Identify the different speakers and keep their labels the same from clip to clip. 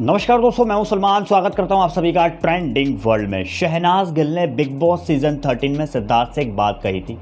Speaker 1: नमस्कार दोस्तों मैं हूं सलमान स्वागत करता हूं आप सभी का ट्रेंडिंग वर्ल्ड में शहनाज गिल ने बिग बॉस सीजन 13 में सिद्धार्थ से एक बात कही थी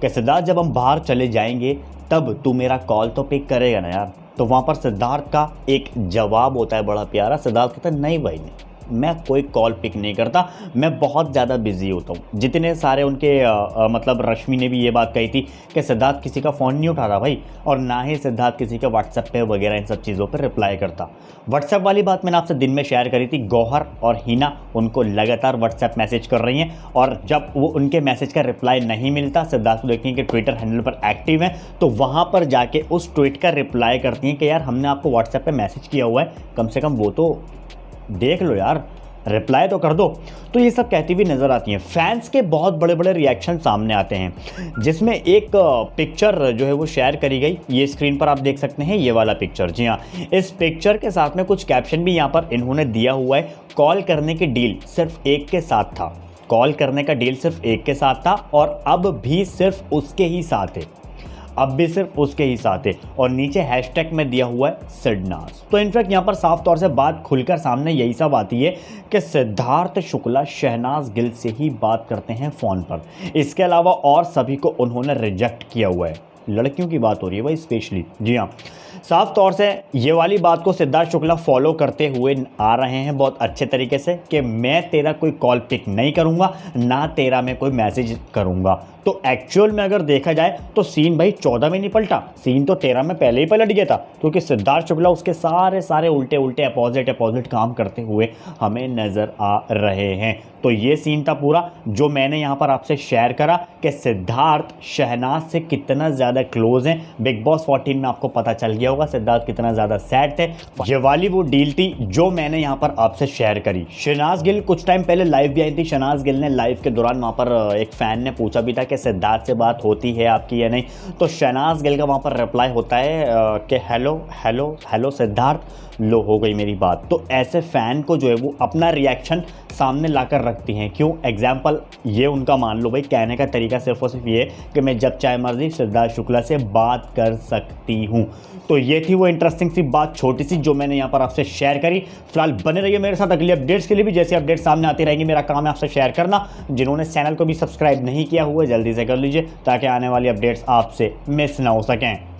Speaker 1: कि सिद्धार्थ जब हम बाहर चले जाएंगे तब तू मेरा कॉल तो पिक करेगा ना यार तो वहाँ पर सिद्धार्थ का एक जवाब होता है बड़ा प्यारा सिद्धार्थ कहता है नहीं भाई नहीं मैं कोई कॉल पिक नहीं करता मैं बहुत ज़्यादा बिजी होता हूँ जितने सारे उनके आ, आ, मतलब रश्मि ने भी ये बात कही थी कि सिद्धार्थ किसी का फ़ोन नहीं उठा रहा भाई और ना ही सिद्धार्थ किसी के व्हाट्सएप पे वगैरह इन सब चीज़ों पर रिप्लाई करता व्हाट्सएप वाली बात मैंने आपसे दिन में शेयर करी थी गौहर और हीना उनको लगातार व्हाट्सएप मैसेज कर रही हैं और जब वो उनके मैसेज का रिप्लाई नहीं मिलता सिद्धार्थ को देखती हैं कि ट्विटर हैंडल पर एक्टिव हैं तो वहाँ पर जाके उस ट्वीट का रिप्लाई करती हैं कि यार हमने आपको व्हाट्सएप पर मैसेज किया हुआ है कम से कम वो तो देख लो यार रिप्लाई तो कर दो तो ये सब कहती हुई नज़र आती हैं फैंस के बहुत बड़े बड़े रिएक्शन सामने आते हैं जिसमें एक पिक्चर जो है वो शेयर करी गई ये स्क्रीन पर आप देख सकते हैं ये वाला पिक्चर जी हाँ इस पिक्चर के साथ में कुछ कैप्शन भी यहाँ पर इन्होंने दिया हुआ है कॉल करने की डील सिर्फ एक के साथ था कॉल करने का डील सिर्फ एक के साथ था और अब भी सिर्फ उसके ही साथ है अब भी सिर्फ उसके ही साथ है और नीचे हैशटैग में दिया हुआ है सिडनास तो इनफैक्ट यहाँ पर साफ तौर से बात खुलकर सामने यही सब आती है कि सिद्धार्थ शुक्ला शहनाज गिल से ही बात करते हैं फ़ोन पर इसके अलावा और सभी को उन्होंने रिजेक्ट किया हुआ है लड़कियों की बात हो रही है भाई स्पेशली जी हाँ साफ तौर से ये वाली बात को सिद्धार्थ शुक्ला फॉलो करते हुए आ रहे हैं बहुत अच्छे तरीके से कि मैं तेरा कोई कॉल पिक नहीं करूँगा ना तेरा मैं कोई मैसेज करूँगा तो एक्चुअल में अगर देखा जाए तो सीन भाई चौदह में नहीं पलटा सीन तो तेरह में पहले ही पलट गया था क्योंकि सिद्धार्थ शुक्ला उसके सारे सारे उल्टे उल्टे अपोजिट अपोजिट काम करते हुए हमें नज़र आ रहे हैं तो ये सीन था पूरा जो मैंने यहाँ पर आपसे शेयर करा कि सिद्धार्थ शहनाज से कितना ज़्यादा क्लोज हैं बिग बॉस फोर्टीन में आपको पता चल गया किया होगा सिद्धार्थ कितना ज़्यादा सैड थे ये वाली वो डील थी जो मैंने यहाँ पर आपसे शेयर करी शहनाज गिल कुछ टाइम पहले लाइव भी आई थी शहनाज गिल ने लाइव के दौरान वहां पर एक फ़ैन ने पूछा भी था कि सिद्धार्थ से बात होती है आपकी या नहीं तो शहनाज गिल का वहां पर रिप्लाई होता है कि हेलो हेलो हेलो सिद्धार्थ लो हो गई मेरी बात तो ऐसे फ़ैन को जो है वो अपना रिएक्शन सामने ला कर रखती हैं क्यों एग्जाम्पल ये उनका मान लो भाई कहने का तरीका सिर्फ और सिर्फ ये कि मैं जब चाहे मर्जी सिद्धार्थ शुक्ला से बात कर सकती हूँ तो ये थी वो इंटरेस्टिंग सी बात छोटी सी जो मैंने यहाँ पर आपसे शेयर करी फिलहाल बने रहिए मेरे साथ अगली अपडेट्स के लिए भी जैसे अपडेट सामने आती रहेंगी मेरा काम है आपसे शेयर करना जिन्होंने चैनल को भी सब्सक्राइब नहीं किया हुआ जल्दी से कर लीजिए ताकि आने वाली अपडेट्स आपसे मिस ना हो सकें